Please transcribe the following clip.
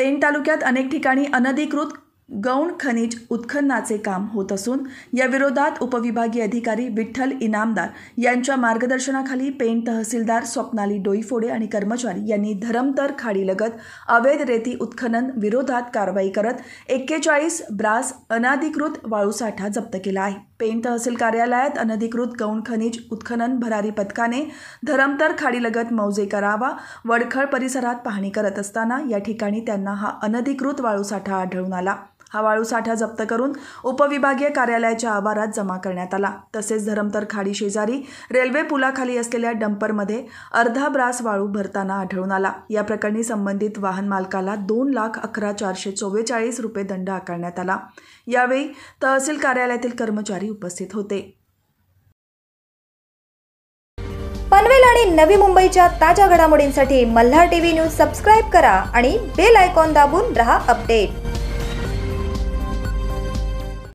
पेण तालुक्यात अनेक ठिकाणी अनधिकृत गौण खनिज उत्खननाचे काम होत असून याविरोधात उपविभागीय अधिकारी विठ्ठल इनामदार यांच्या मार्गदर्शनाखाली पेण तहसीलदार स्वप्नाली डोईफोडे आणि कर्मचारी यांनी धरमतर खाडीलगत अवैध रेती उत्खनन विरोधात कारवाई करत एक्केचाळीस ब्रास अनाधिकृत वाळूसाठा जप्त केला आहे पेन तहसील कार्यालयात अनधिकृत गौण खनिज उत्खनन भरारी पथकाने धरमतर खाडीलगत मौजे करावा वडखळ परिसरात पाहणी करत असताना या ठिकाणी त्यांना हा अनधिकृत वाळूसाठा आढळून आला हा वाळू साठा जप्त करून उपविभागीय कार्यालयाच्या आवारात जमा करण्यात आला तसेच धरमतर खाडी शेजारी रेल्वे पुलाखाली असलेल्या डंपरमध्ये अर्धा ब्रास वाळू भरताना आढळून आला या प्रकरणी संबंधित वाहन मालकाला दोन लाख अकरा चारशे चव्वेचाळीस रुपये दंड आकारण्यात आला यावेळी तहसील कार्यालयातील कर्मचारी उपस्थित होते पनवेल आणि नवी मुंबईच्या ताज्या घडामोडींसाठी मल्हार टीव्ही न्यूज सबस्क्राईब करा आणि बेल आयकॉन दाबून रहा अपडेट